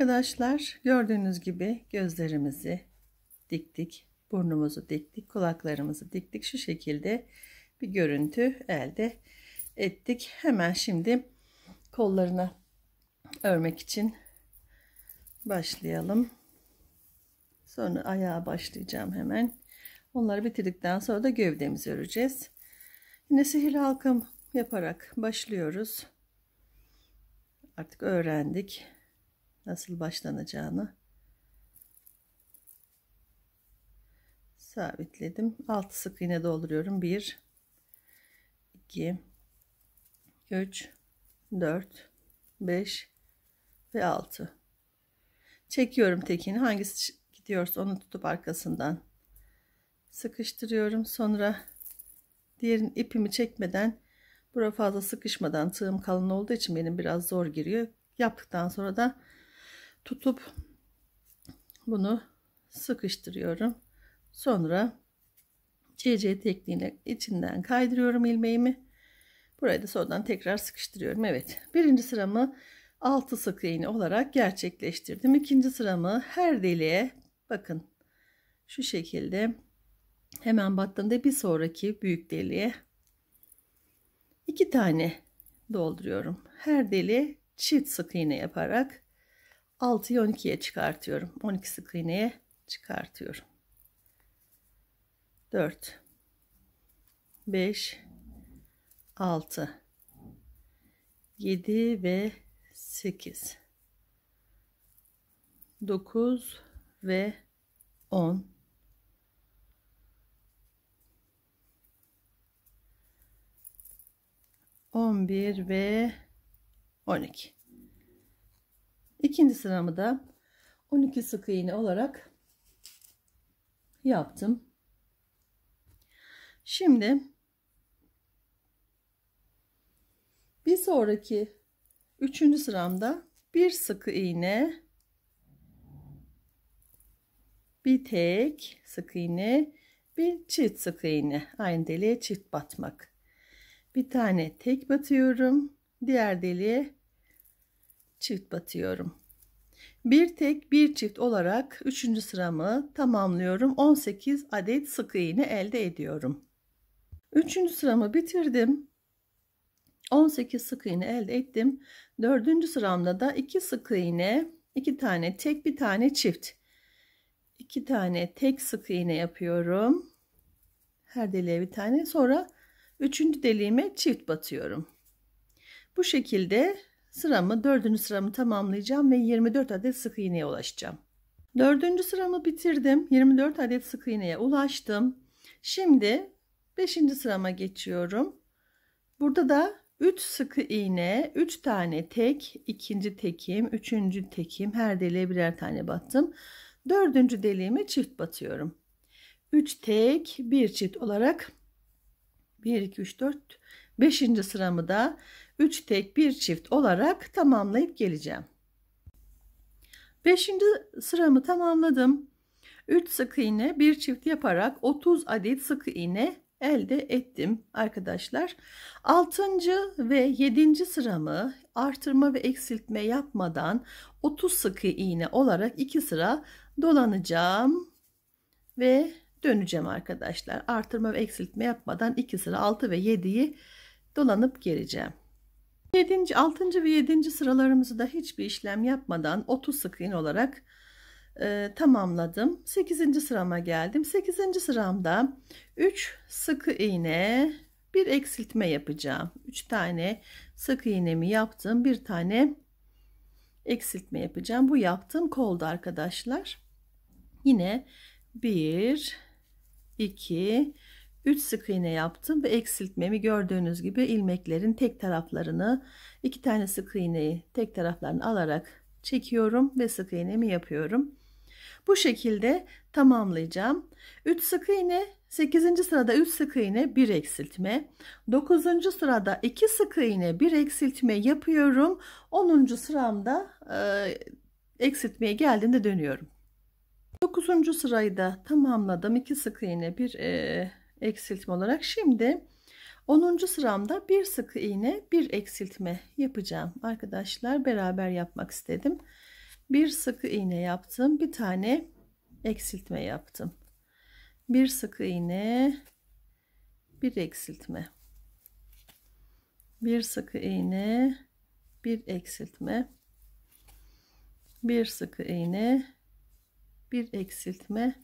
arkadaşlar gördüğünüz gibi gözlerimizi diktik, burnumuzu diktik, kulaklarımızı diktik. Şu şekilde bir görüntü elde ettik. Hemen şimdi kollarına örmek için başlayalım. Sonra ayağa başlayacağım hemen. Onları bitirdikten sonra da gövdemizi öreceğiz. Yine sihir halkam yaparak başlıyoruz. Artık öğrendik nasıl başlanacağını sabitledim. 6 sık iğne dolduruyorum. 1 2 3 4 5 ve 6. Çekiyorum tekini. Hangisi gidiyorsa onu tutup arkasından sıkıştırıyorum. Sonra diğerin ipimi çekmeden bura fazla sıkışmadan tığım kalın olduğu için benim biraz zor giriyor. Yaptıktan sonra da tutup bunu sıkıştırıyorum. Sonra CC tekniğiyle içinden kaydırıyorum ilmeğimi. Burayı da sonradan tekrar sıkıştırıyorum. Evet birinci sıramı 6 sık iğne olarak gerçekleştirdim. İkinci sıramı her deliğe bakın şu şekilde hemen battığımda bir sonraki büyük deliğe iki tane dolduruyorum. Her deli çift sık iğne yaparak 6'yı 12'ye çıkartıyorum. 12 sık iğneye çıkartıyorum. 4 5 6 7 ve 8 9 ve 10 11 ve 12 İkinci sıramı da 12 sık iğne olarak yaptım. Şimdi bir sonraki üçüncü sıramda bir sık iğne bir tek sık iğne bir çift sık iğne aynı deliğe çift batmak bir tane tek batıyorum diğer deliğe çift batıyorum bir tek bir çift olarak 3. sıramı tamamlıyorum. 18 adet sık iğne elde ediyorum. 3. sıramı bitirdim. 18 sık iğne elde ettim. 4. sıramda da 2 sık iğne, 2 tane tek, bir tane çift. 2 tane tek sık iğne yapıyorum. Her deliğe bir tane. Sonra 3. deliğime çift batıyorum. Bu şekilde sıramı dördüncü sıramı tamamlayacağım ve 24 adet sık iğneye ulaşacağım. Dördüncü sıramı bitirdim. 24 adet sık iğneye ulaştım. Şimdi beşinci sırama geçiyorum. Burada da 3 sıkı iğne, 3 tane tek, ikinci tekim, üçüncü tekim, her deliğe birer tane battım. Dördüncü deliğime çift batıyorum. 3 tek, 1 çift olarak 1, 2, 3, 4, 5. sıramı da 3 tek bir çift olarak tamamlayıp geleceğim. 5. sıramı tamamladım. 3 sık iğne bir çift yaparak 30 adet sık iğne elde ettim arkadaşlar. 6. ve 7. sıramı artırma ve eksiltme yapmadan 30 sık iğne olarak 2 sıra dolanacağım ve döneceğim arkadaşlar. Artırma ve eksiltme yapmadan 2 sıra 6 ve 7'yi dolanıp geleceğim. 7. 6. ve 7. sıralarımızı da hiçbir işlem yapmadan 30 sık iğne olarak e, tamamladım. 8. sırama geldim. 8. sıramda 3 sıkı iğne bir eksiltme yapacağım. 3 tane sık iğnemi yaptım. Bir tane eksiltme yapacağım. Bu yaptığım kolda arkadaşlar. Yine 1 2 3 sık iğne yaptım ve eksiltmemi gördüğünüz gibi ilmeklerin tek taraflarını iki tane sık iğneyi tek taraflarını alarak çekiyorum ve sık iğnemi yapıyorum. Bu şekilde tamamlayacağım. 3 sık iğne 8. sırada 3 sık iğne 1 eksiltme. 9. sırada 2 sık iğne 1 eksiltme yapıyorum. 10. sıramda e, eksiltmeye geldiğinde dönüyorum. 9. sırayı da tamamladım. 2 sık iğne 1 e, eksiltme olarak. Şimdi 10. sıramda bir sık iğne bir eksiltme yapacağım. Arkadaşlar beraber yapmak istedim. Bir sık iğne yaptım. Bir tane eksiltme yaptım. Bir sık iğne bir eksiltme. Bir sık iğne bir eksiltme. Bir sık iğne bir eksiltme.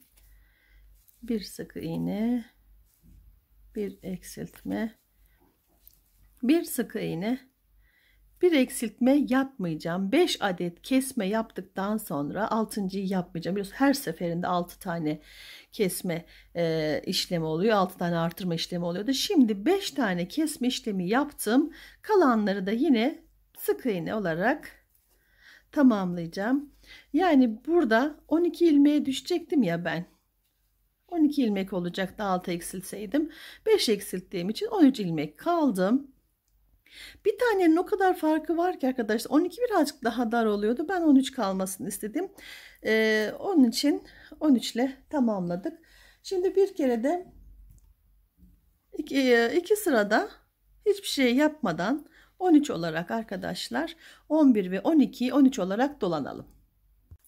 Bir sık iğne bir eksiltme bir sık iğne bir eksiltme yapmayacağım 5 adet kesme yaptıktan sonra 6.yı yapmayacağım biliyorsunuz her seferinde 6 tane kesme e, işlemi oluyor 6 tane artırma işlemi oluyordu şimdi 5 tane kesme işlemi yaptım kalanları da yine sık iğne olarak tamamlayacağım yani burada 12 ilmeğe düşecektim ya ben 12 ilmek olacak da 6 eksilseydim. 5 eksilttiğim için 13 ilmek kaldım. Bir tanenin o kadar farkı var ki arkadaşlar 12 birazcık daha dar oluyordu. Ben 13 kalmasını istedim. Ee, onun için 13 ile tamamladık. Şimdi bir kere de iki, iki sırada hiçbir şey yapmadan 13 olarak arkadaşlar 11 ve 12 13 olarak dolanalım.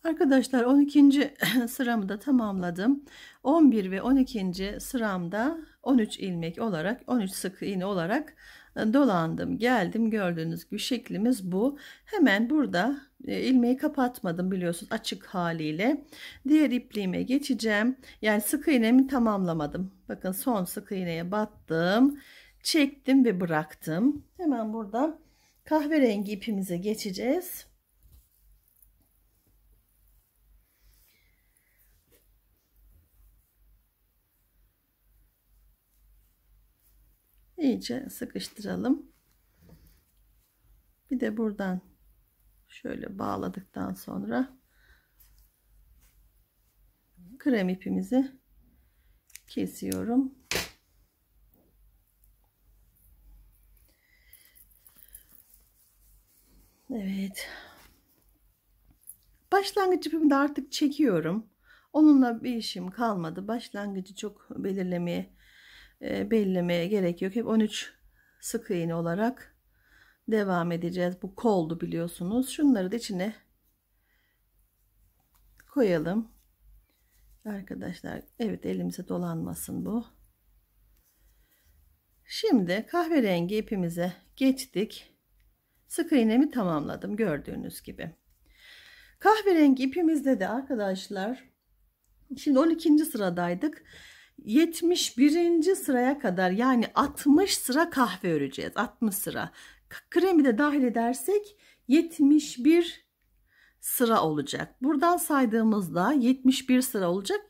Arkadaşlar 12. sıramı da tamamladım. 11 ve 12. sıramda 13 ilmek olarak 13 sık iğne olarak e, dolandım. Geldim gördüğünüz gibi şeklimiz bu. Hemen burada e, ilmeği kapatmadım biliyorsunuz açık haliyle. Diğer ipliğime geçeceğim. Yani sık iğnemi tamamlamadım. Bakın son sık iğneye battım. Çektim ve bıraktım. Hemen burada kahverengi ipimize geçeceğiz. iyice sıkıştıralım. Bir de buradan şöyle bağladıktan sonra krem ipimizi kesiyorum. Evet. Başlangıç ipimi de artık çekiyorum. Onunla bir işim kalmadı. Başlangıcı çok belirlemeye ee, belirlemeye gerek yok. Hep 13 sık iğne olarak devam edeceğiz. Bu koldu biliyorsunuz. Şunları da içine koyalım. Arkadaşlar evet elimize dolanmasın bu. Şimdi kahverengi ipimize geçtik. Sık iğnemi tamamladım gördüğünüz gibi. Kahverengi ipimizde de arkadaşlar şimdi 12. sıradaydık. 71. sıraya kadar yani 60 sıra kahve öreceğiz. 60 sıra. Kremi de dahil edersek 71 sıra olacak. Buradan saydığımızda 71 sıra olacak.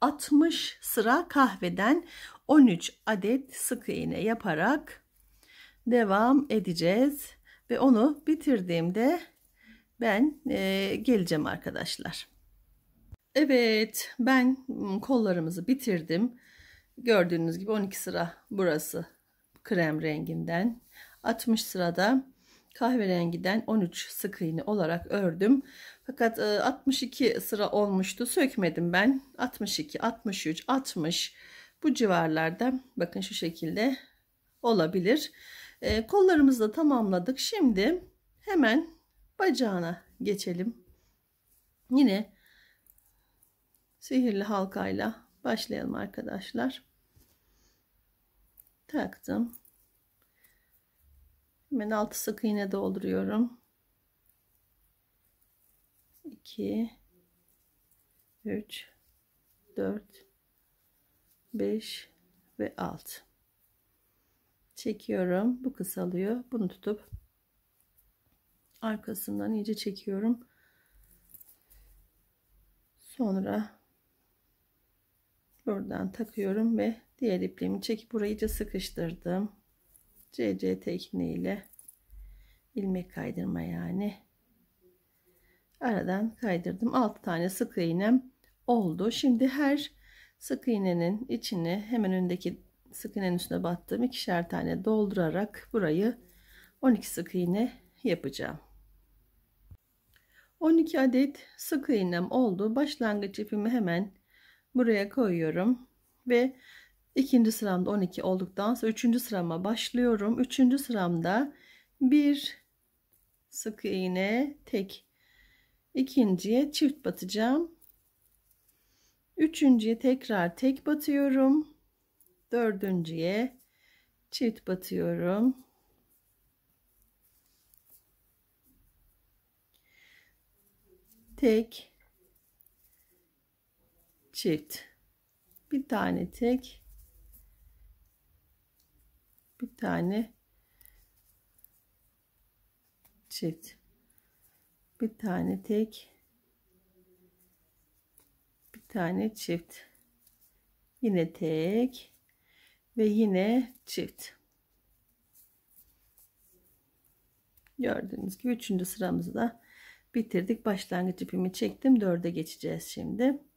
60 sıra kahveden 13 adet sık iğne yaparak devam edeceğiz ve onu bitirdiğimde ben e, geleceğim arkadaşlar. Evet ben kollarımızı bitirdim. Gördüğünüz gibi 12 sıra burası krem renginden. 60 sırada kahverengiden 13 sık iğne olarak ördüm. Fakat 62 sıra olmuştu. Sökmedim ben. 62, 63, 60 bu civarlarda bakın şu şekilde olabilir. kollarımızı da tamamladık. Şimdi hemen bacağına geçelim. Yine sihirli halkayla başlayalım arkadaşlar. Taktım. Hemen altı sık iğne dolduruyorum. 2 3 4 5 ve 6 çekiyorum bu kısalıyor bunu tutup arkasından iyice çekiyorum sonra buradan takıyorum ve diğer ipliğimi çekip burayıca sıkıştırdım CC tekniğiyle ilmek kaydırma yani aradan kaydırdım 6 tane sık iğnem oldu şimdi her sık iğnenin içini hemen öndeki sık iğnenin üstüne battığım ikişer tane doldurarak burayı 12 sık iğne yapacağım 12 adet sık iğnem oldu başlangıç ipimi hemen buraya koyuyorum ve ikinci sıramda 12 olduktan sonra üçüncü sırama başlıyorum. Üçüncü sıramda bir sık iğne tek ikinciye çift batacağım. Üçüncüye tekrar tek batıyorum. Dördüncüye çift batıyorum. Tek çift bir tane tek bir tane çift bir tane tek bir tane çift yine tek ve yine çift gördüğünüz gibi üçüncü sıramızı da bitirdik başlangıç ipimi çektim dörde geçeceğiz şimdi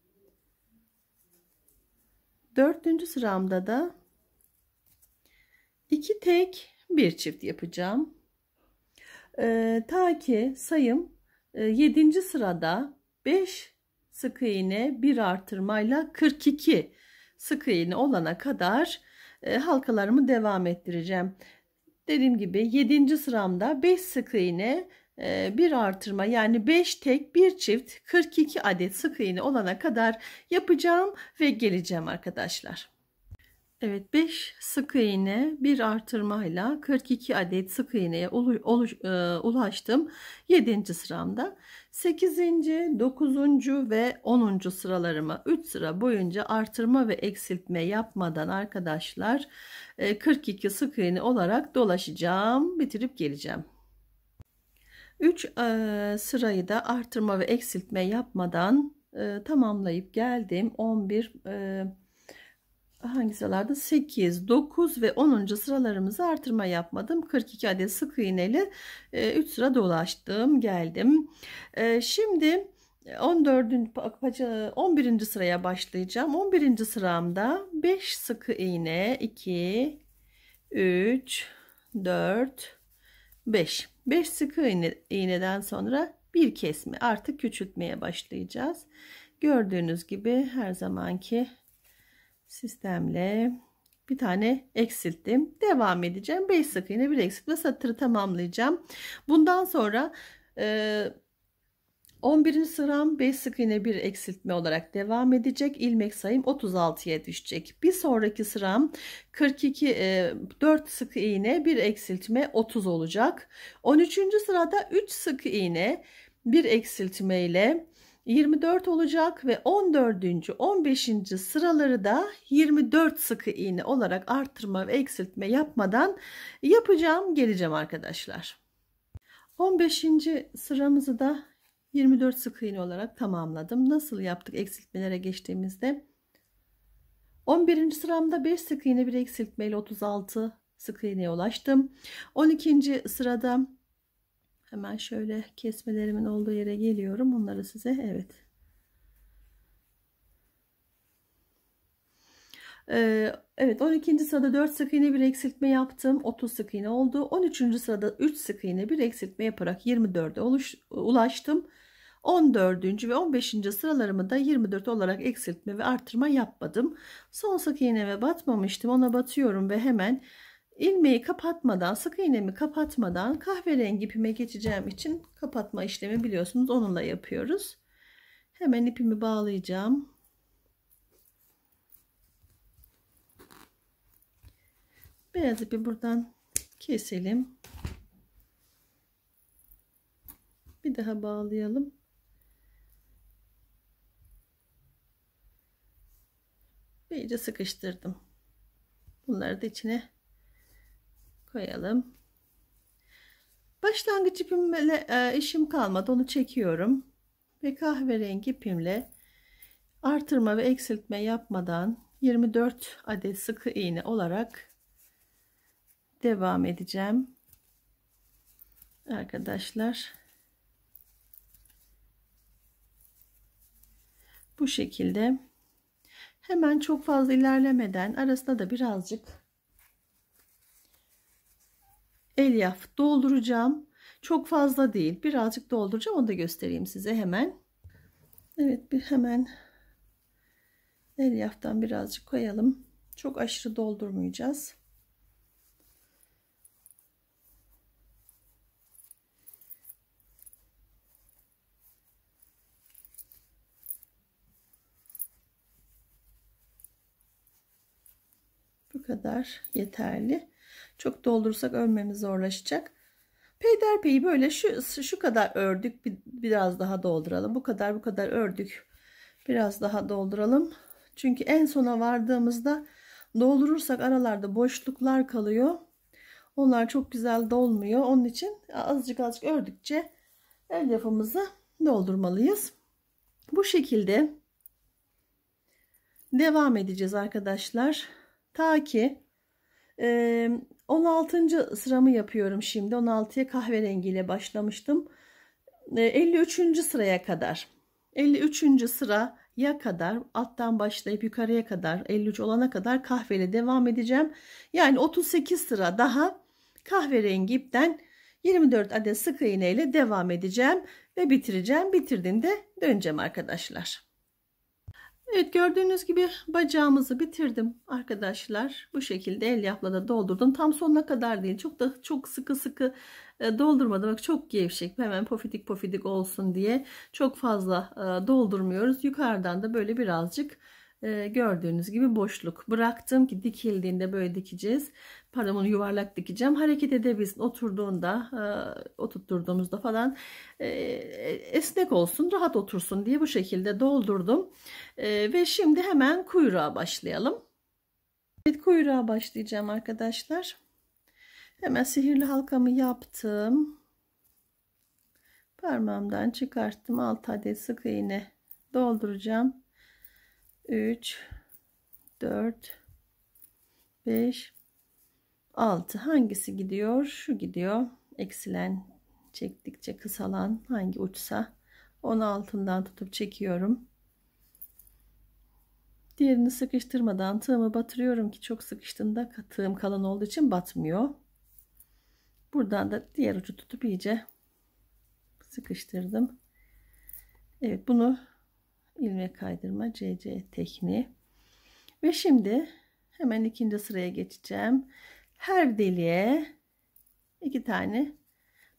Dördüncü sıramda da iki tek bir çift yapacağım. Ee, ta ki sayım e, 7. sırada 5 sık iğne bir artırmayla 42 sık iğne olana kadar e, halkalarımı devam ettireceğim. Dediğim gibi 7. sıramda 5 sık iğne bir artırma yani 5 tek bir çift 42 adet sık iğne olana kadar yapacağım ve geleceğim arkadaşlar. Evet 5 sık iğne bir artırmayla 42 adet sık iğneye ulaştım 7. sıramda 8. 9. ve 10. sıralarımı 3 sıra boyunca artırma ve eksiltme yapmadan arkadaşlar 42 sık iğne olarak dolaşacağım bitirip geleceğim. 3 e, sırayı da artırma ve eksiltme yapmadan e, tamamlayıp geldim. 11 e, hangi sıralarda 8 9 ve 10. sıralarımızı artırma yapmadım 42 adet sık iğneli 3 e, sıra dolaştım geldim şimdi 14. 11. sıraya başlayacağım 11. sıramda 5 sık iğne 2 3 4 5 5 sıkı iğneden sonra bir kesme artık küçültmeye başlayacağız. Gördüğünüz gibi her zamanki sistemle bir tane eksilttim. Devam edeceğim. 5 sık iğne bir eksiltme satırı tamamlayacağım. Bundan sonra e, 11. sıram 5 sık iğne bir eksiltme olarak devam edecek. ilmek sayım 36'ya düşecek. Bir sonraki sıram 42 e, 4 sık iğne bir eksiltme 30 olacak. 13. sırada 3 sık iğne bir eksiltme ile 24 olacak ve 14. 15. sıraları da 24 sık iğne olarak arttırma ve eksiltme yapmadan yapacağım geleceğim arkadaşlar. 15. sıramızı da 24 sık iğne olarak tamamladım. Nasıl yaptık eksiltmelere geçtiğimizde? 11. sıramda 5 sık iğne bir eksiltme ile 36 sık iğneye ulaştım. 12. sırada hemen şöyle kesmelerimin olduğu yere geliyorum. Bunları size evet. Ee, evet 12. sırada 4 sık iğne bir eksiltme yaptım. 30 sık iğne oldu. 13. sırada 3 sık iğne bir eksiltme yaparak 24'e ulaştım. 14. ve 15. sıralarımı da 24 olarak eksiltme ve artırma yapmadım. Son sık iğneme batmamıştım. Ona batıyorum ve hemen ilmeği kapatmadan, sık iğnemi kapatmadan kahverengi ipime geçeceğim için kapatma işlemi biliyorsunuz onunla yapıyoruz. Hemen ipimi bağlayacağım. Beyaz ipi buradan keselim. Bir daha bağlayalım. ve iyice sıkıştırdım. Bunları da içine koyalım. Başlangıç ipimle e, işim kalmadı. Onu çekiyorum. Ve kahverengi ipimle artırma ve eksiltme yapmadan 24 adet sıkı iğne olarak devam edeceğim. Arkadaşlar bu şekilde Hemen çok fazla ilerlemeden arasına da birazcık elyaf dolduracağım. Çok fazla değil. Birazcık dolduracağım. Onu da göstereyim size hemen. Evet bir hemen elyaftan birazcık koyalım. Çok aşırı doldurmayacağız. kadar yeterli. Çok doldurursak örmemiz zorlaşacak. Peyderpeyi böyle şu şu kadar ördük, bir, biraz daha dolduralım. Bu kadar bu kadar ördük. Biraz daha dolduralım. Çünkü en sona vardığımızda doldurursak aralarda boşluklar kalıyor. Onlar çok güzel dolmuyor. Onun için azıcık azıcık ördükçe el yapımızı doldurmalıyız. Bu şekilde devam edeceğiz arkadaşlar. Ta ki e, 16. sıramı yapıyorum şimdi. 16'ya kahverengiyle başlamıştım. E, 53. sıraya kadar. 53. sıraya kadar alttan başlayıp yukarıya kadar 53 olana kadar kahveyle devam edeceğim. Yani 38 sıra daha kahverengi ipten 24 adet sık iğneyle devam edeceğim ve bitireceğim. Bitirdiğinde döneceğim arkadaşlar. Evet gördüğünüz gibi bacağımızı bitirdim arkadaşlar. Bu şekilde elyafla da doldurdum. Tam sonuna kadar değil. Çok da çok sıkı sıkı e, doldurmadım. Bak çok gevşek. Hemen pofidik pofidik olsun diye çok fazla e, doldurmuyoruz. Yukarıdan da böyle birazcık e, gördüğünüz gibi boşluk bıraktım ki dikildiğinde böyle dikeceğiz. Pardon onu yuvarlak dikeceğim. Hareket edebilsin. Oturduğunda, e, oturtturduğumuzda falan e, esnek olsun, rahat otursun diye bu şekilde doldurdum. E, ve şimdi hemen kuyruğa başlayalım. Evet kuyruğa başlayacağım arkadaşlar. Hemen sihirli halkamı yaptım. Parmağımdan çıkarttım. 6 adet sık iğne dolduracağım. 3 4 5 6 hangisi gidiyor şu gidiyor eksilen çektikçe kısalan hangi uçsa onu altından tutup çekiyorum diğerini sıkıştırmadan tığımı batırıyorum ki çok sıkıştığında tığım kalın olduğu için batmıyor buradan da diğer ucu tutup iyice sıkıştırdım Evet bunu ilme kaydırma CC tekniği. Ve şimdi hemen ikinci sıraya geçeceğim. Her deliğe iki tane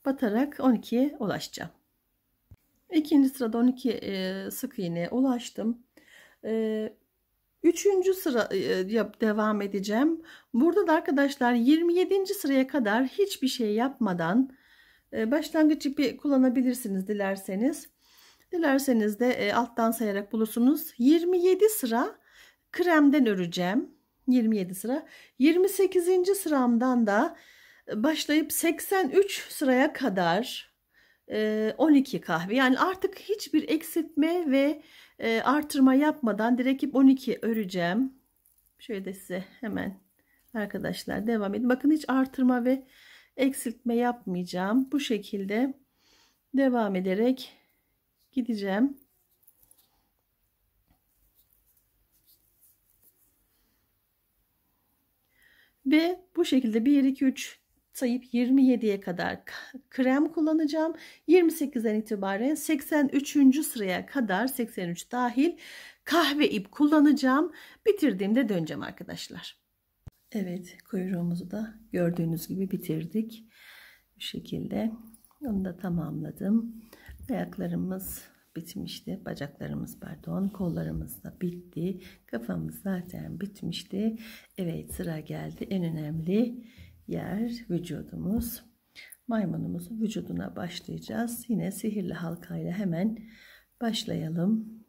batarak 12'ye ulaşacağım. ikinci sırada 12 e, sık iğne ulaştım. E, üçüncü sıra e, devam edeceğim. Burada da arkadaşlar 27. sıraya kadar hiçbir şey yapmadan e, başlangıç ipi kullanabilirsiniz dilerseniz. Dilerseniz de e, alttan sayarak bulursunuz. 27 sıra kremden öreceğim. 27 sıra. 28. sıramdan da e, başlayıp 83 sıraya kadar 12 e, kahve yani artık hiçbir eksiltme ve e, artırma yapmadan direkt ip 12 öreceğim. Şöyle de size hemen arkadaşlar devam edin. Bakın hiç artırma ve eksiltme yapmayacağım. Bu şekilde devam ederek gideceğim. Ve bu şekilde 1, 2, 3 sayıp 27'ye kadar krem kullanacağım. 28'den itibaren 83. sıraya kadar 83 dahil kahve ip kullanacağım. Bitirdiğimde döneceğim arkadaşlar. Evet kuyruğumuzu da gördüğünüz gibi bitirdik. Bu şekilde onu da tamamladım. Ayaklarımız bitmişti. Bacaklarımız pardon. Kollarımız da bitti. Kafamız zaten bitmişti. Evet sıra geldi. En önemli yer vücudumuz. Maymunumuzun vücuduna başlayacağız. Yine sihirli halkayla hemen başlayalım.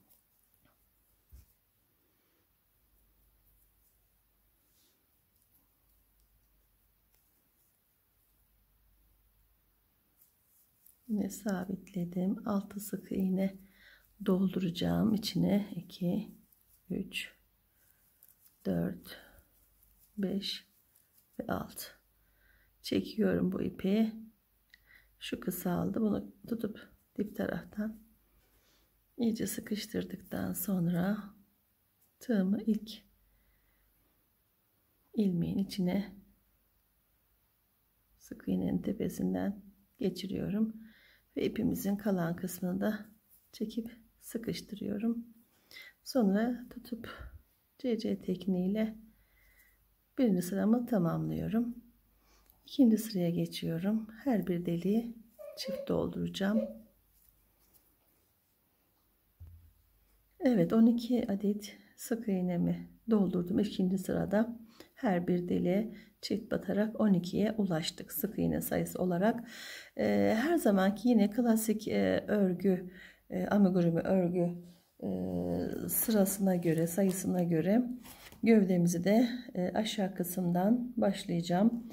ipimle sabitledim. 6 sık iğne dolduracağım içine 2 3 4 5 ve 6 çekiyorum bu ipi şu kısaldı bunu tutup dip taraftan iyice sıkıştırdıktan sonra tığımı ilk ilmeğin içine sık iğnenin tepesinden geçiriyorum ve ipimizin kalan kısmını da çekip sıkıştırıyorum. Sonra tutup CC tekniğiyle birinci sıramı tamamlıyorum. İkinci sıraya geçiyorum. Her bir deliği çift dolduracağım. Evet 12 adet sık iğnemi doldurdum ikinci sırada. Her bir deliğe çift batarak 12'ye ulaştık sık iğne sayısı olarak. E, her zamanki yine klasik e, örgü e, amigurumi örgü e, sırasına göre sayısına göre gövdemizi de e, aşağı kısımdan başlayacağım.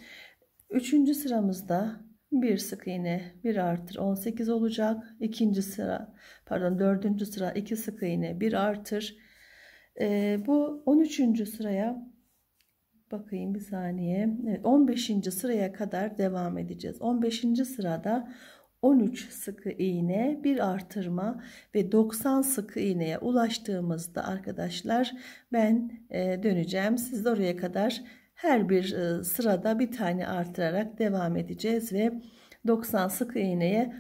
Üçüncü sıramızda bir sık iğne bir artır 18 olacak. İkinci sıra pardon dördüncü sıra iki sık iğne bir artır. E, bu 13. sıraya Bakayım bir saniye. Evet, 15. sıraya kadar devam edeceğiz. 15. sırada 13 sıkı iğne, bir artırma ve 90 sıkı iğneye ulaştığımızda arkadaşlar ben e, döneceğim. Siz de oraya kadar her bir e, sırada bir tane artırarak devam edeceğiz ve 90 sık iğneye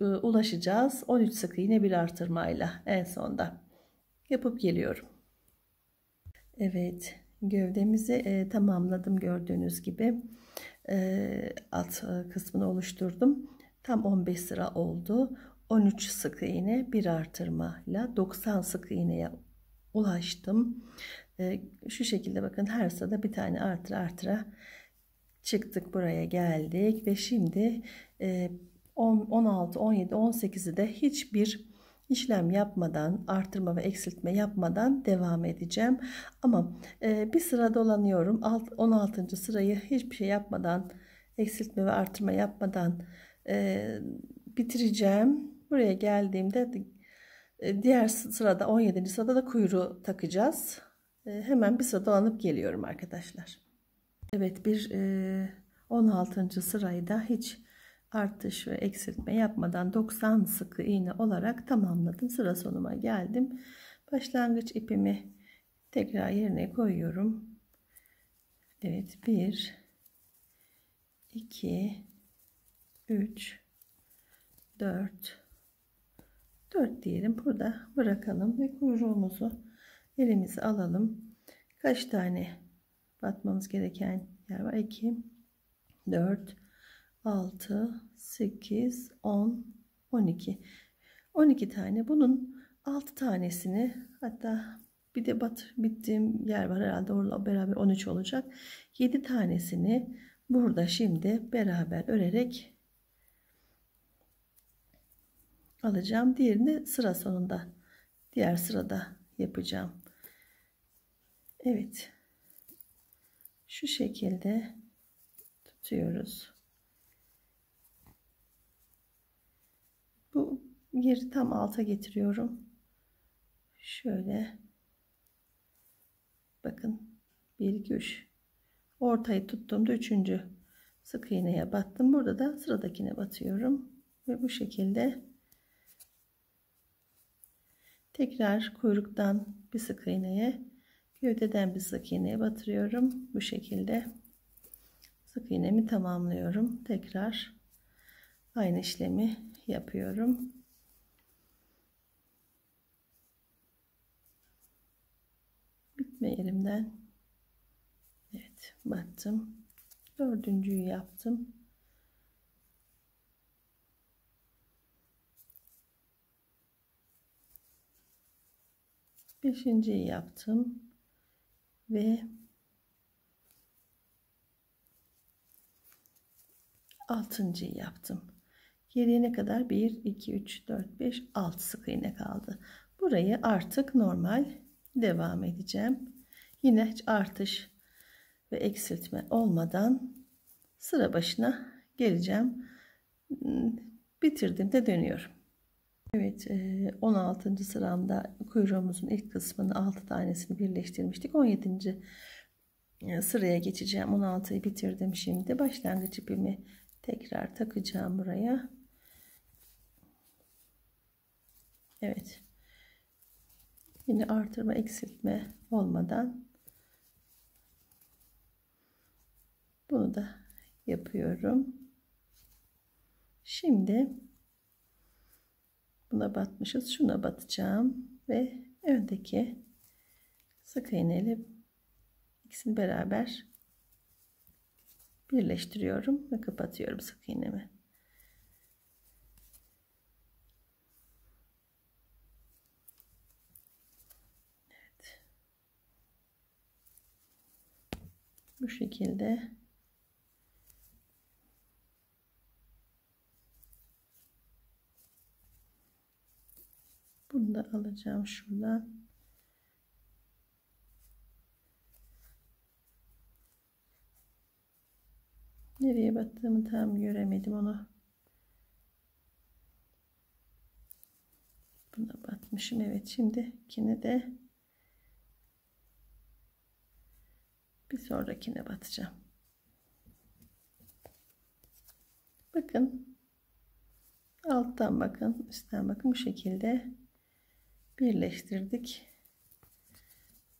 e, ulaşacağız. 13 sık iğne bir artırmayla en sonda yapıp geliyorum. Evet gövdemizi e, tamamladım gördüğünüz gibi e, alt e, kısmını oluşturdum tam 15 sıra oldu 13 sık iğne bir artırmayla 90 sık iğneye ulaştım e, şu şekilde bakın her sırada bir tane artıra artıra çıktık buraya geldik ve şimdi e, 16 17 18'i de hiçbir işlem yapmadan artırma ve eksiltme yapmadan devam edeceğim. Ama e, bir sıra dolanıyorum. Alt, 16. sırayı hiçbir şey yapmadan eksiltme ve artırma yapmadan e, bitireceğim. Buraya geldiğimde e, diğer sırada 17. sırada da kuyruğu takacağız. E, hemen bir sıra dolanıp geliyorum arkadaşlar. Evet bir e, 16. sırayı da hiç artış ve eksiltme yapmadan 90 sıkı iğne olarak tamamladım. Sıra sonuma geldim. Başlangıç ipimi tekrar yerine koyuyorum. Evet 1 2 3 4 4 diyelim. Burada bırakalım ve kuyruğumuzu elimize alalım. Kaç tane batmamız gereken yer var? 2 4 6, 8, 10, 12. 12 tane. Bunun 6 tanesini hatta bir de bat, bittiğim yer var herhalde orla beraber 13 olacak. 7 tanesini burada şimdi beraber örerek alacağım. Diğerini sıra sonunda diğer sırada yapacağım. Evet. Şu şekilde tutuyoruz. bu yeri tam alta getiriyorum. Şöyle bakın bir güç. ortayı tuttuğumda üçüncü sık iğneye battım. Burada da sıradakine batıyorum ve bu şekilde tekrar kuyruktan bir sık iğneye gövdeden bir sık iğneye batırıyorum. Bu şekilde sık iğnemi tamamlıyorum. Tekrar aynı işlemi yapıyorum. Bitme yerimden evet battım. Dördüncüyü yaptım. Beşinciyi yaptım ve altıncıyı yaptım. Geriye ne kadar? 1, 2, 3, 4, 5, 6 sık iğne kaldı. Burayı artık normal devam edeceğim. Yine hiç artış ve eksiltme olmadan sıra başına geleceğim. Bitirdiğimde dönüyorum. Evet 16. E, sıramda kuyruğumuzun ilk kısmını 6 tanesini birleştirmiştik. 17. E, sıraya geçeceğim. 16'yı bitirdim şimdi. Başlangıç ipimi tekrar takacağım buraya. Evet. Yine artırma eksiltme olmadan bunu da yapıyorum. Şimdi buna batmışız. Şuna batacağım ve öndeki sık iğneyle ikisini beraber birleştiriyorum ve kapatıyorum sık iğnemi. Evet. Bu şekilde bunu da alacağım şuradan. Nereye battığımı tam göremedim onu. Buna batmışım. Evet şimdi kine de bir sonrakine batacağım. Bakın. Alttan bakın. Üstten bakın. Bu şekilde birleştirdik.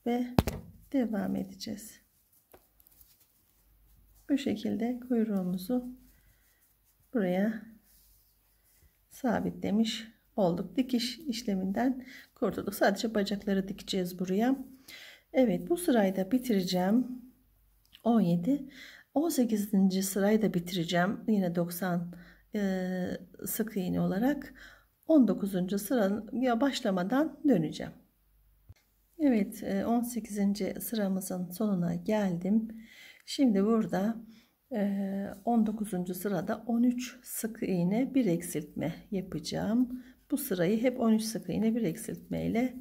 Ve devam edeceğiz. Bu şekilde kuyruğumuzu buraya sabitlemiş olduk. Dikiş işleminden kurtulduk. Sadece bacakları dikeceğiz buraya. Evet bu sırayı da bitireceğim. 17 18. sırayı da bitireceğim. Yine 90 e, sık iğne olarak 19. sıraya başlamadan döneceğim. Evet 18. E, sıramızın sonuna geldim. Şimdi burada 19. sırada 13 sık iğne bir eksiltme yapacağım. Bu sırayı hep 13 sık iğne bir eksiltme ile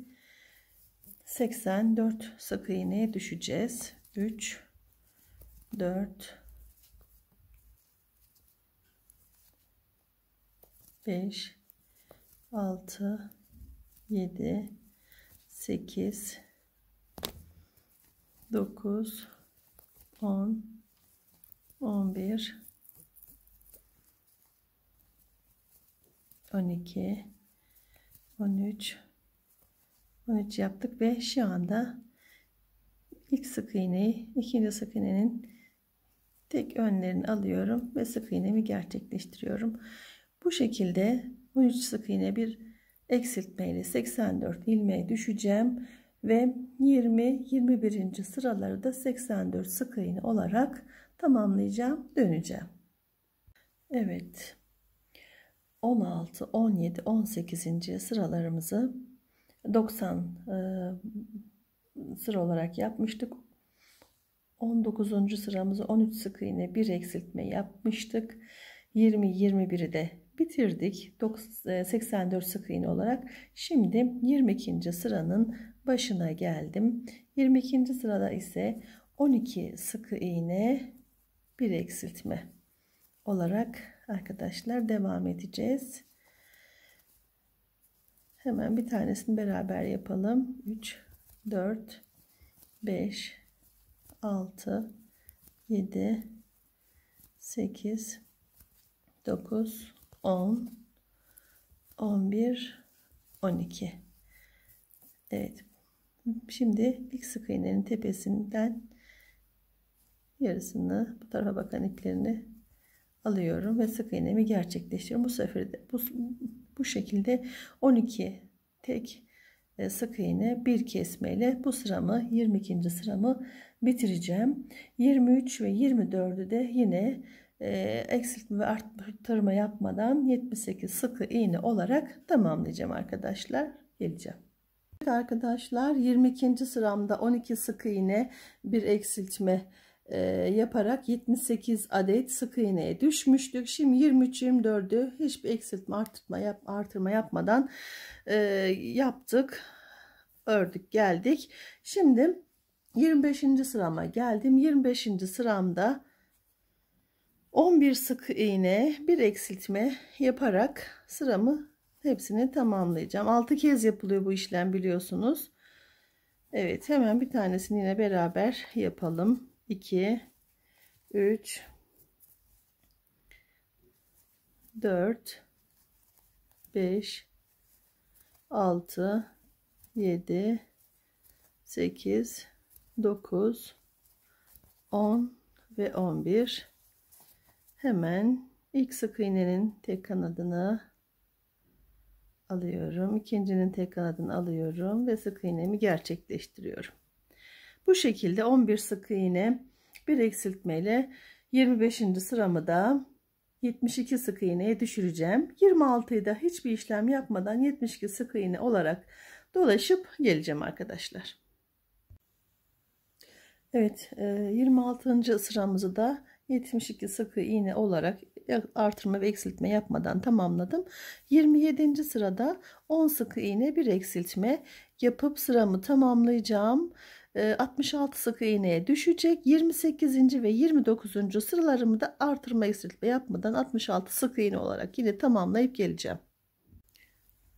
84 sık iğneye düşeceğiz. 3 4 5 6 7 8 9 10 11 12 13 13 yaptık ve şu anda ilk sık iğneyi ikinci sık iğnenin tek önlerini alıyorum ve sık iğnemi gerçekleştiriyorum. Bu şekilde 13 sık iğne bir eksiltmeyle 84 ilmeğe düşeceğim ve 20-21. sıraları da 84 sık iğne olarak tamamlayacağım döneceğim. Evet 16 17 18. sıralarımızı 90 e, sıra olarak yapmıştık. 19. sıramızı 13 sık iğne bir eksiltme yapmıştık. 20-21'i de bitirdik. 84 e, sık iğne olarak. Şimdi 22. sıranın başına geldim. 22. sırada ise 12 sıkı iğne bir eksiltme olarak arkadaşlar devam edeceğiz. Hemen bir tanesini beraber yapalım. 3, 4, 5, 6, 7, 8, 9, 10, 11, 12. Evet Şimdi ilk sık iğnenin tepesinden yarısını bu tarafa bakan iplerini alıyorum ve sık iğnemi gerçekleştiriyorum. Bu sefer de bu, bu şekilde 12 tek e, sık iğne bir kesmeyle bu sıramı 22. sıramı bitireceğim. 23 ve 24'ü de yine e, eksiltme ve arttırma yapmadan 78 sıkı iğne olarak tamamlayacağım arkadaşlar. Geleceğim arkadaşlar 22. sıramda 12 sık iğne bir eksiltme e, yaparak 78 adet sık iğneye düşmüştük. Şimdi 23-24'ü hiçbir eksiltme artırma, yap, artırma yapmadan e, yaptık. Ördük geldik. Şimdi 25. sırama geldim. 25. sıramda 11 sık iğne bir eksiltme yaparak sıramı hepsini tamamlayacağım. 6 kez yapılıyor bu işlem biliyorsunuz. Evet hemen bir tanesini yine beraber yapalım. 2 3 4 5 6 7 8 9 10 ve 11 hemen ilk sık iğnenin tek kanadını alıyorum. ikincinin tek kanadını alıyorum ve sık iğnemi gerçekleştiriyorum. Bu şekilde 11 sık iğne bir eksiltmeyle 25. sıramı da 72 sık iğneye düşüreceğim. 26'yı da hiçbir işlem yapmadan 72 sık iğne olarak dolaşıp geleceğim arkadaşlar. Evet 26. E, sıramızı da 72 sık iğne olarak artırma ve eksiltme yapmadan tamamladım. 27. sırada 10 sık iğne bir eksiltme yapıp sıramı tamamlayacağım. 66 ee, sık iğneye düşecek. 28. ve 29. sıralarımı da artırma eksiltme yapmadan 66 sık iğne olarak yine tamamlayıp geleceğim.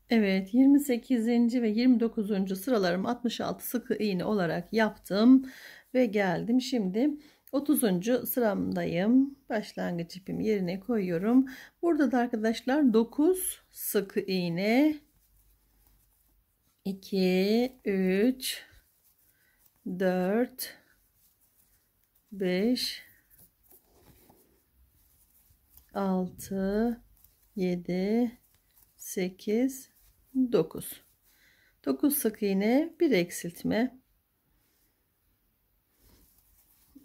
Evet 28. ve 29. sıralarımı 66 sık iğne olarak yaptım ve geldim. Şimdi 30. sıramdayım. Başlangıç ipimi yerine koyuyorum. Burada da arkadaşlar 9 sıkı iğne 2 3 4 5 6 7 8 9 9 sık iğne bir eksiltme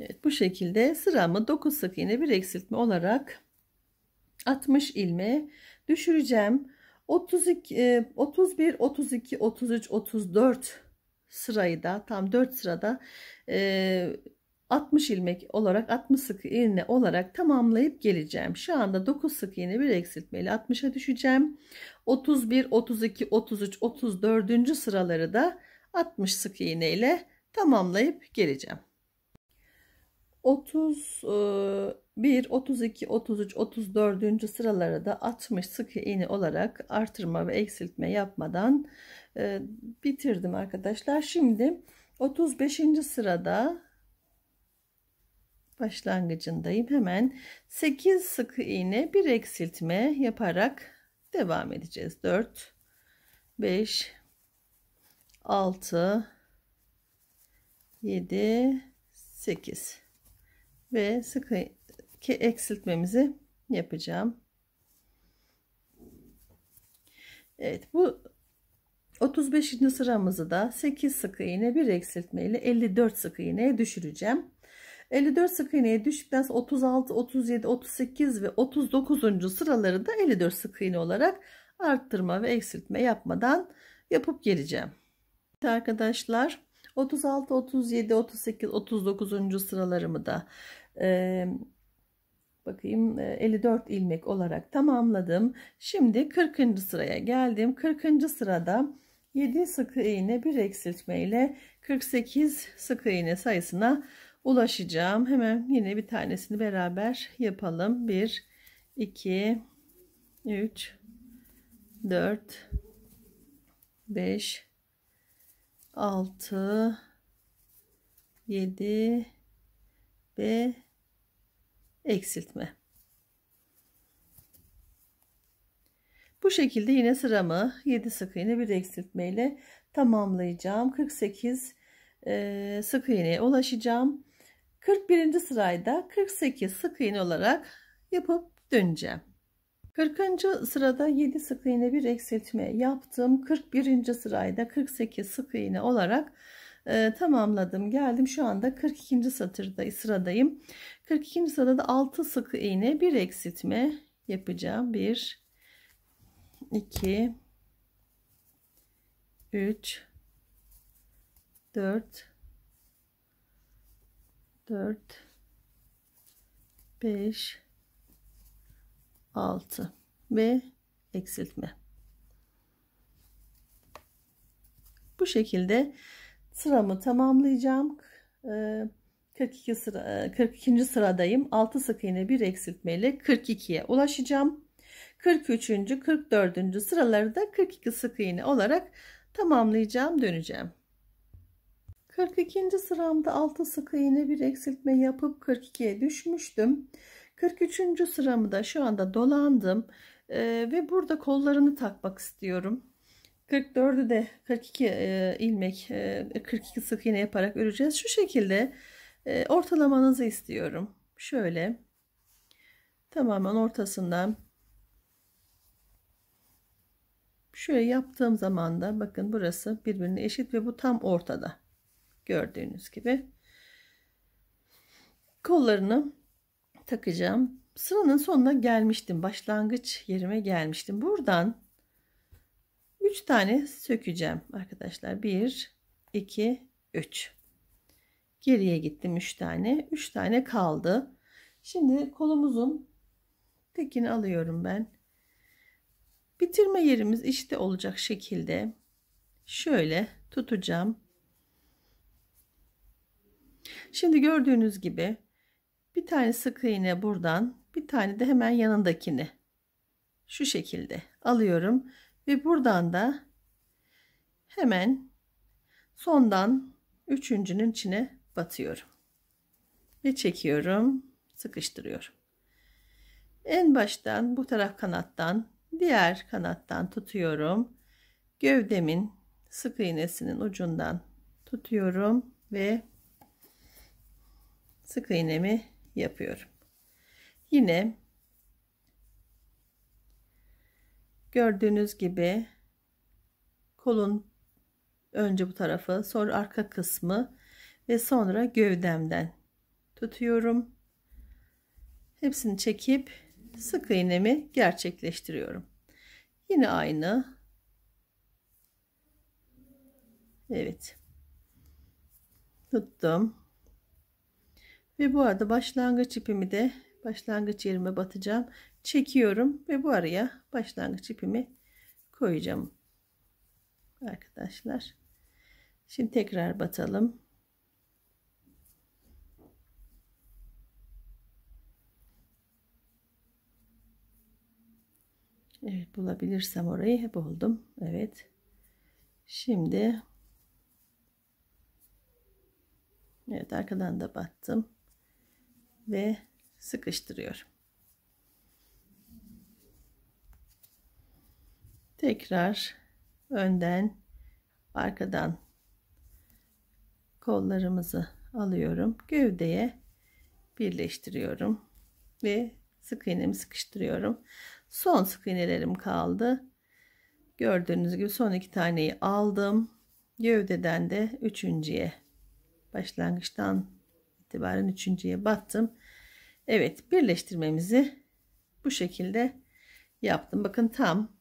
Evet, bu şekilde sıramı 9 sık iğne bir eksiltme olarak 60 ilme düşüreceğim. 32 31 32 33 34 sırayı da tam 4 sırada 60 e, ilmek olarak 60 sık iğne olarak tamamlayıp geleceğim. Şu anda 9 sık iğne bir eksiltme ile 60'a düşeceğim. 31 32 33 34. sıraları da 60 sık iğne ile tamamlayıp geleceğim. 31, 32, 33, 34. sıralara da 60 sık iğne olarak artırma ve eksiltme yapmadan e, bitirdim arkadaşlar. Şimdi 35. sırada başlangıcındayım. Hemen 8 sık iğne bir eksiltme yaparak devam edeceğiz. 4 5 6 7 8 ve sıkı ki eksiltmemizi yapacağım. Evet bu 35. sıramızı da 8 sık iğne bir eksiltme ile 54 sık iğneye düşüreceğim. 54 sık iğneye düştükten sonra 36, 37, 38 ve 39. sıraları da 54 sık iğne olarak arttırma ve eksiltme yapmadan yapıp geleceğim. Evet arkadaşlar 36, 37, 38, 39. sıralarımı da e, bakayım 54 ilmek olarak tamamladım. Şimdi 40. sıraya geldim. 40. sırada 7 sık iğne bir eksiltme ile 48 sık iğne sayısına ulaşacağım. Hemen yine bir tanesini beraber yapalım. 1 2 3 4 5 6 7 ve eksiltme. Bu şekilde yine sıramı 7 sık iğne bir eksiltme ile tamamlayacağım. 48 e, sık iğneye ulaşacağım. 41. sırayda 48 sık iğne olarak yapıp döneceğim. 40. sırada 7 sık iğne bir eksiltme yaptım. 41. sırayda 48 sık iğne olarak e, tamamladım. Geldim şu anda 42. satırda sıradayım. 42. sırada 6 sık iğne bir eksiltme yapacağım. 1 2 3 4 4 5 6 ve eksiltme. Bu şekilde sıramı tamamlayacağım. 42 ee, sıra 42. E, sıradayım. 6 sık iğne bir eksiltmeyle 42'ye ulaşacağım. 43. 44. sıraları da 42 sık iğne olarak tamamlayacağım, döneceğim. 42. sıramda 6 sık iğne bir eksiltme yapıp 42'ye düşmüştüm. 43. sıramı da şu anda dolandım ee, ve burada kollarını takmak istiyorum. 44'ü de 42 e, ilmek 42 e, sık iğne yaparak öreceğiz. Şu şekilde e, ortalamanızı istiyorum. Şöyle tamamen ortasından şöyle yaptığım zaman da bakın burası birbirine eşit ve bu tam ortada. Gördüğünüz gibi kollarını takacağım. Sıranın sonuna gelmiştim. Başlangıç yerime gelmiştim. Buradan 3 tane sökeceğim arkadaşlar. 1, 2, 3. Geriye gittim 3 tane. 3 tane kaldı. Şimdi kolumuzun tekini alıyorum ben. Bitirme yerimiz işte olacak şekilde şöyle tutacağım. Şimdi gördüğünüz gibi bir tane sık iğne buradan bir tane de hemen yanındakini şu şekilde alıyorum ve buradan da hemen sondan üçüncünün içine batıyorum. Ve çekiyorum, sıkıştırıyorum. En baştan bu taraf kanattan, diğer kanattan tutuyorum. Gövdemin sık iğnesinin ucundan tutuyorum ve sık iğnemi yapıyorum. Yine Gördüğünüz gibi kolun önce bu tarafı sonra arka kısmı ve sonra gövdemden tutuyorum. Hepsini çekip sık iğnemi gerçekleştiriyorum. Yine aynı. Evet. Tuttum. Ve bu arada başlangıç ipimi de başlangıç yerime batacağım çekiyorum ve bu araya başlangıç ipimi koyacağım arkadaşlar şimdi tekrar batalım Evet bulabilirsem orayı hep oldum. Evet. Şimdi Evet arkadan da battım ve sıkıştırıyorum. tekrar önden arkadan kollarımızı alıyorum. Gövdeye birleştiriyorum ve sık iğnemi sıkıştırıyorum. Son sık iğnelerim kaldı. Gördüğünüz gibi son iki taneyi aldım. Gövdeden de üçüncüye başlangıçtan itibaren üçüncüye battım. Evet birleştirmemizi bu şekilde yaptım. Bakın tam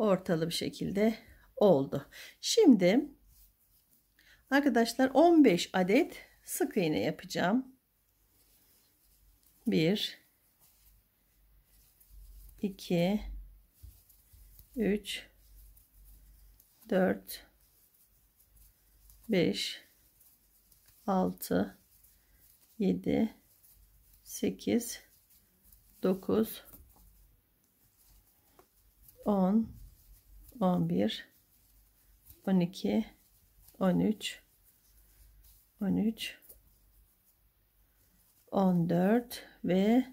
ortalı bir şekilde oldu. Şimdi arkadaşlar 15 adet sık iğne yapacağım. 1 2 3 4 5 6 7 8 9 10 11 12 13 13 14 ve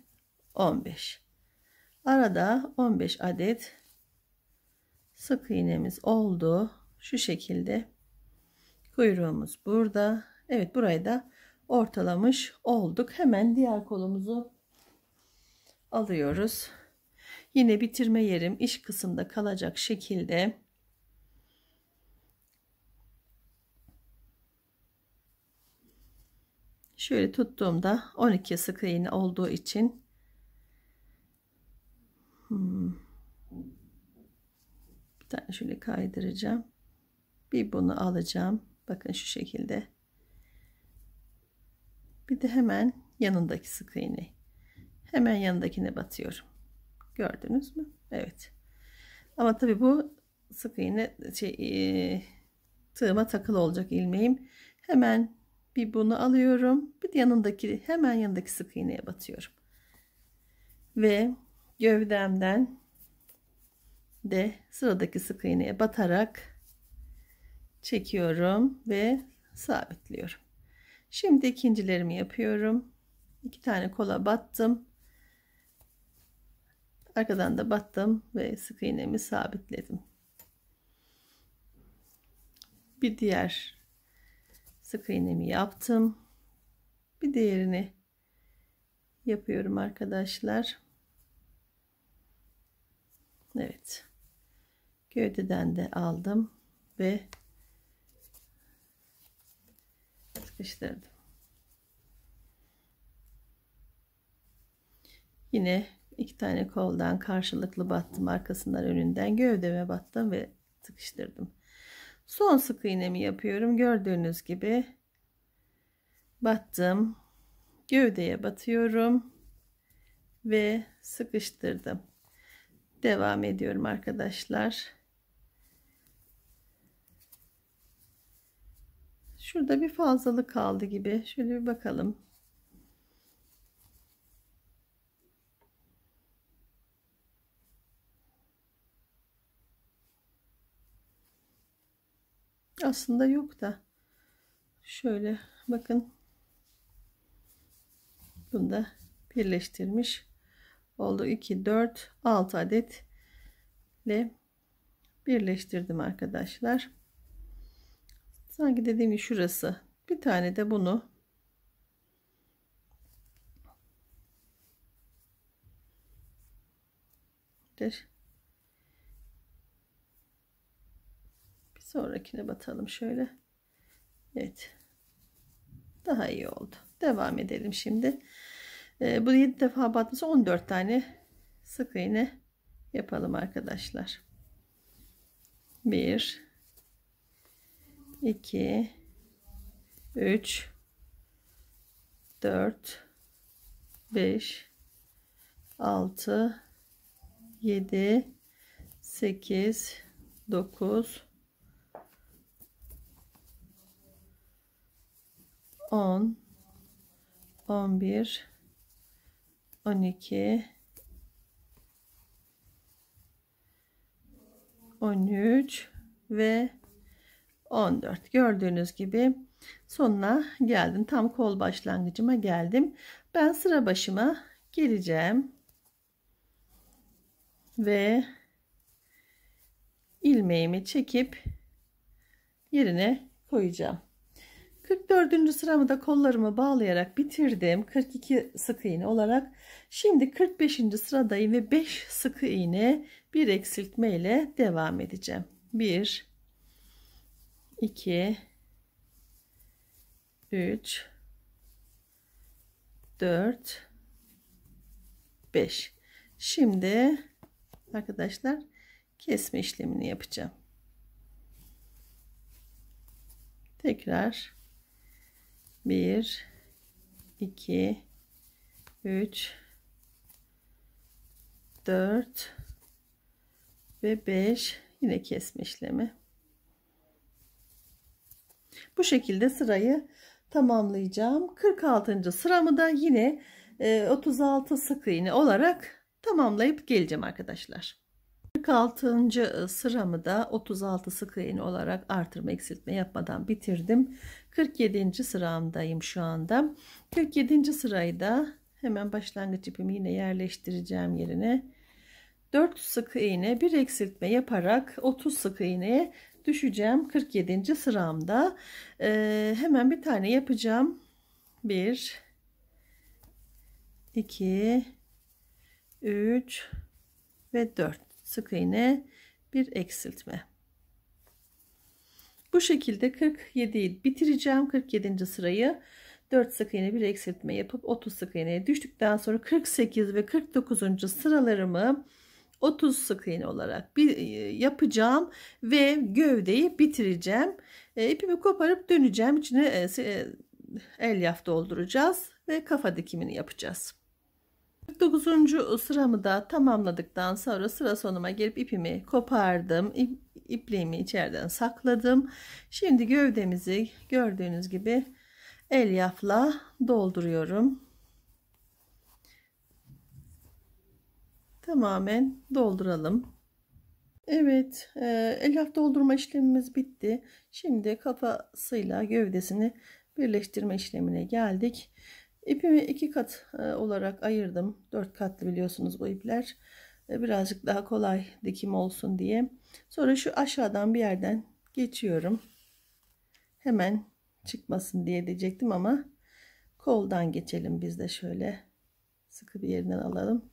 15 arada 15 adet sık iğnemiz oldu şu şekilde kuyruğumuz burada Evet burayı da ortalamış olduk hemen diğer kolumuzu alıyoruz Yine bitirme yerim iş kısımda kalacak şekilde şöyle tuttuğumda 12 sık iğne olduğu için hmm. bir tane şöyle kaydıracağım bir bunu alacağım bakın şu şekilde bir de hemen yanındaki sık iğne hemen yanındakine batıyorum Gördünüz mü? Evet. Ama tabi bu sık iğne şey, e, tığıma takılı olacak ilmeğim. Hemen bir bunu alıyorum. Bir de yanındaki hemen yanındaki sık iğneye batıyorum. Ve gövdemden de sıradaki sık iğneye batarak çekiyorum ve sabitliyorum. Şimdi ikincilerimi yapıyorum. İki tane kola battım. Arkadan da battım ve sık iğnemi sabitledim. Bir diğer sık iğnemi yaptım. Bir diğerini yapıyorum arkadaşlar. Evet. Gövdeden de aldım ve sıkıştırdım. Yine İki tane koldan karşılıklı battım. Arkasından önünden gövdeme battım ve sıkıştırdım. Son sık iğnemi yapıyorum. Gördüğünüz gibi battım. Gövdeye batıyorum ve sıkıştırdım. Devam ediyorum arkadaşlar. Şurada bir fazlalık kaldı gibi. Şöyle bir bakalım. aslında yok da şöyle bakın bunu da birleştirmiş oldu 2 4 6 adet ile birleştirdim arkadaşlar sanki dediğim gibi şurası bir tane de bunu bir Sonrakine batalım şöyle. Evet. Daha iyi oldu. Devam edelim şimdi. Ee, bu 7 defa batması 14 tane sık iğne yapalım arkadaşlar. 1 2 3 4 5 6 7 8 9 10 11 12 13 ve 14 gördüğünüz gibi sonuna geldim tam kol başlangıcıma geldim ben sıra başıma geleceğim ve ilmeğimi çekip yerine koyacağım 44. sıramı da kollarımı bağlayarak bitirdim. 42 sık iğne olarak. Şimdi 45. sıradayım ve 5 sık iğne bir eksiltme ile devam edeceğim. 1 2 3 4 5 Şimdi arkadaşlar kesme işlemini yapacağım. Tekrar 1 2 3 4 ve 5 yine kesme işlemi bu şekilde sırayı tamamlayacağım 46. sıramı da yine 36 e, sık iğne olarak tamamlayıp geleceğim arkadaşlar 46. E, sıramı da 36 sık iğne olarak artırma eksiltme yapmadan bitirdim. 47. sıramdayım şu anda. 47. sırayı da hemen başlangıç ipimi yine yerleştireceğim yerine. 4 sık iğne bir eksiltme yaparak 30 sık iğneye düşeceğim 47. sıramda ee, hemen bir tane yapacağım 1 2 3 ve 4 sık iğne bir eksiltme bu şekilde 47 bitireceğim 47. sırayı 4 sık iğne bir eksiltme yapıp 30 sık iğneye düştükten sonra 48 ve 49. sıralarımı 30 sık iğne olarak bir e, yapacağım ve gövdeyi bitireceğim. E, ipimi koparıp döneceğim. içine e, e elyaf dolduracağız ve kafa dikimini yapacağız. 49. sıramı da tamamladıktan sonra sıra sonuma gelip ipimi kopardım. İp, ipliğimi içeriden sakladım. Şimdi gövdemizi gördüğünüz gibi elyafla dolduruyorum. Tamamen dolduralım. Evet, e, elyaf doldurma işlemimiz bitti. Şimdi kafasıyla gövdesini birleştirme işlemine geldik. İpimi iki kat e, olarak ayırdım. Dört katlı biliyorsunuz bu ipler. E, birazcık daha kolay dikim olsun diye. Sonra şu aşağıdan bir yerden geçiyorum. Hemen çıkmasın diye diyecektim ama koldan geçelim biz de şöyle sıkı bir yerinden alalım.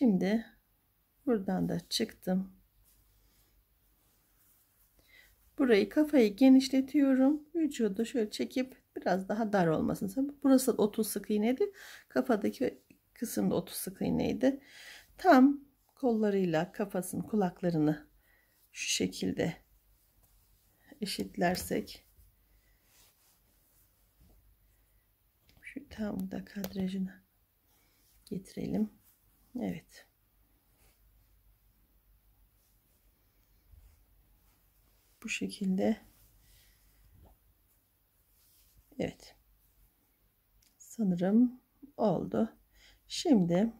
Şimdi buradan da çıktım. Burayı kafayı genişletiyorum. Vücudu şöyle çekip biraz daha dar olmasın. Burası 30 sık iğneydi. Kafadaki kısımda 30 sık iğneydi. Tam kollarıyla kafasını kulaklarını şu şekilde eşitlersek şu tam da kadrajını getirelim. Evet. Bu şekilde. Evet. Sanırım oldu. Şimdi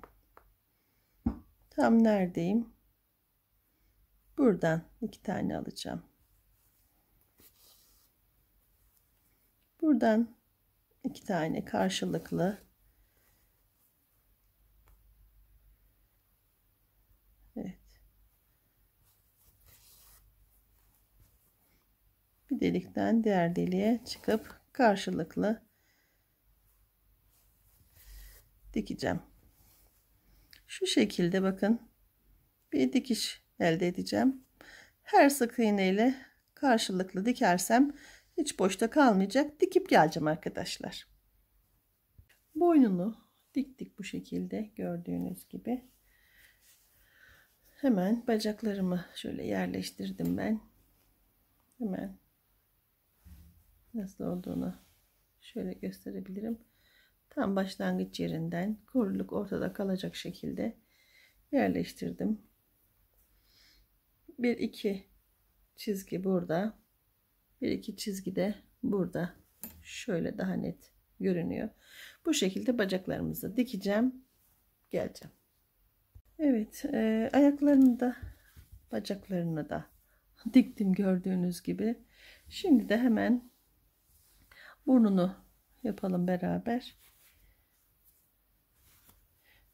tam neredeyim? Buradan iki tane alacağım. Buradan iki tane karşılıklı delikten diğer deliğe çıkıp karşılıklı dikeceğim. Şu şekilde bakın bir dikiş elde edeceğim. Her sık iğne ile karşılıklı dikersem hiç boşta kalmayacak. Dikip geleceğim arkadaşlar. Boynunu diktik bu şekilde gördüğünüz gibi. Hemen bacaklarımı şöyle yerleştirdim ben. Hemen nasıl olduğunu şöyle gösterebilirim. Tam başlangıç yerinden kuruluk ortada kalacak şekilde yerleştirdim. Bir iki çizgi burada. Bir iki çizgi de burada. Şöyle daha net görünüyor. Bu şekilde bacaklarımızı dikeceğim. Geleceğim. Evet. E, ayaklarını da bacaklarını da diktim gördüğünüz gibi. Şimdi de hemen Burnunu yapalım beraber.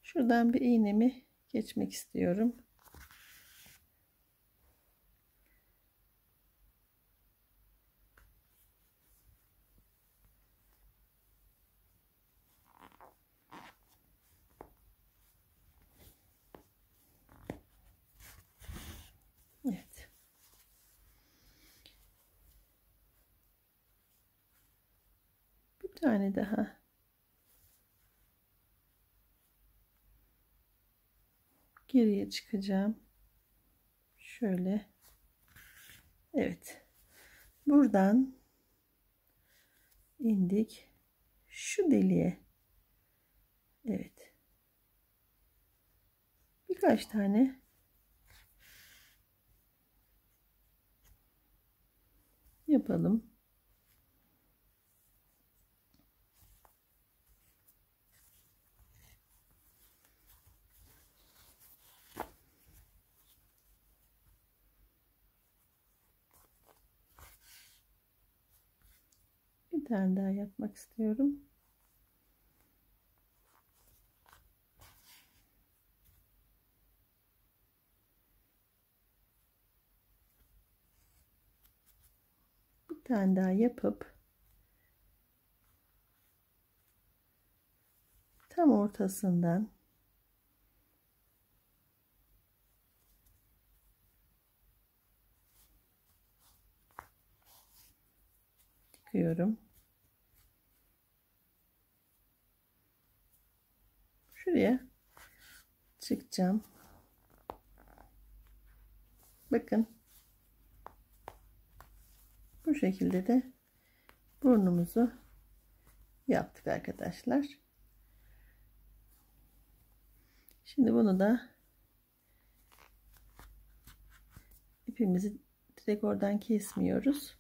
Şuradan bir iğnemi geçmek istiyorum. Bir tane daha. Geriye çıkacağım. Şöyle. Evet. Buradan indik. Şu deliğe. Evet. Birkaç tane yapalım. tane daha yapmak istiyorum. Bir tane daha yapıp tam ortasından yapıyorum. Şuraya çıkacağım. Bakın. Bu şekilde de burnumuzu yaptık arkadaşlar. Şimdi bunu da ipimizi direkt oradan kesmiyoruz.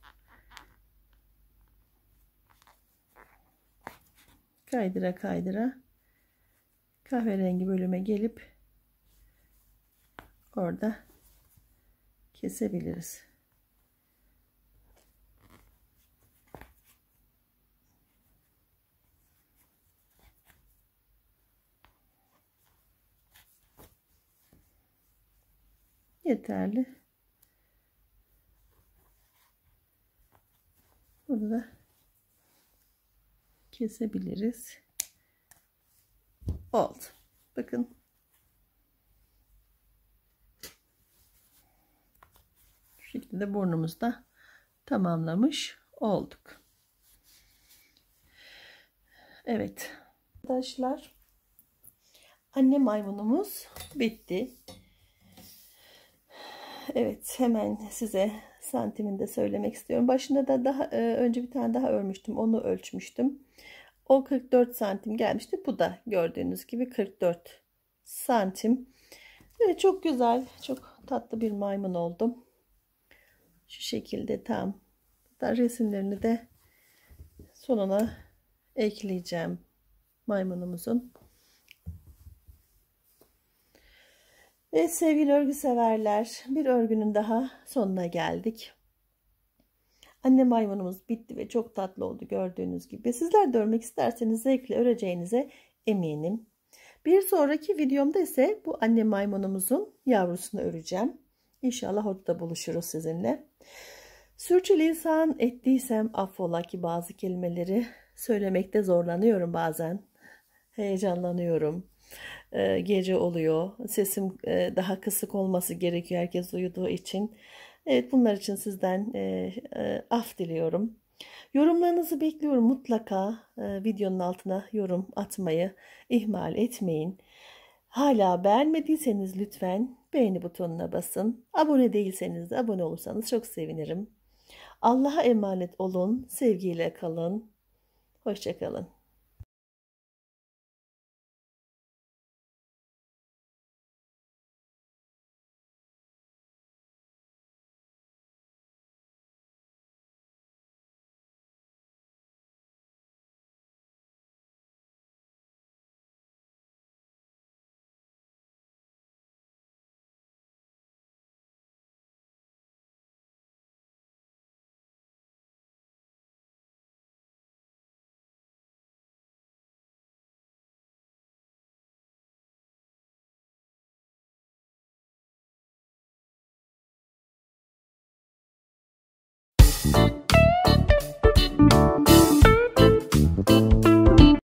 Kaydıra kaydıra kahverengi bölüme gelip orada kesebiliriz. yeterli. Bunu da kesebiliriz oldu. Bakın. Bu şekilde burnumuzda tamamlamış olduk. Evet. Arkadaşlar anne maymunumuz bitti. Evet hemen size santiminde söylemek istiyorum. Başında da daha e, önce bir tane daha örmüştüm. Onu ölçmüştüm. O 44 santim gelmişti. Bu da gördüğünüz gibi 44 santim. Ve çok güzel, çok tatlı bir maymun oldum. Şu şekilde tam. Hatta resimlerini de sonuna ekleyeceğim maymunumuzun. Ve sevgili örgü severler, bir örgünün daha sonuna geldik. Anne hayvanımız bitti ve çok tatlı oldu gördüğünüz gibi. Sizler de örmek isterseniz zevkle öreceğinize eminim. Bir sonraki videomda ise bu anne maymunumuzun yavrusunu öreceğim. İnşallah orada buluşuruz sizinle. Sürçülisan ettiysem affola ki bazı kelimeleri söylemekte zorlanıyorum bazen. Heyecanlanıyorum. Ee, gece oluyor. Sesim e, daha kısık olması gerekiyor herkes uyuduğu için. Evet bunlar için sizden e, e, af diliyorum. Yorumlarınızı bekliyorum. Mutlaka e, videonun altına yorum atmayı ihmal etmeyin. Hala beğenmediyseniz lütfen beğeni butonuna basın. Abone değilseniz de abone olursanız çok sevinirim. Allah'a emanet olun. Sevgiyle kalın. Hoşçakalın.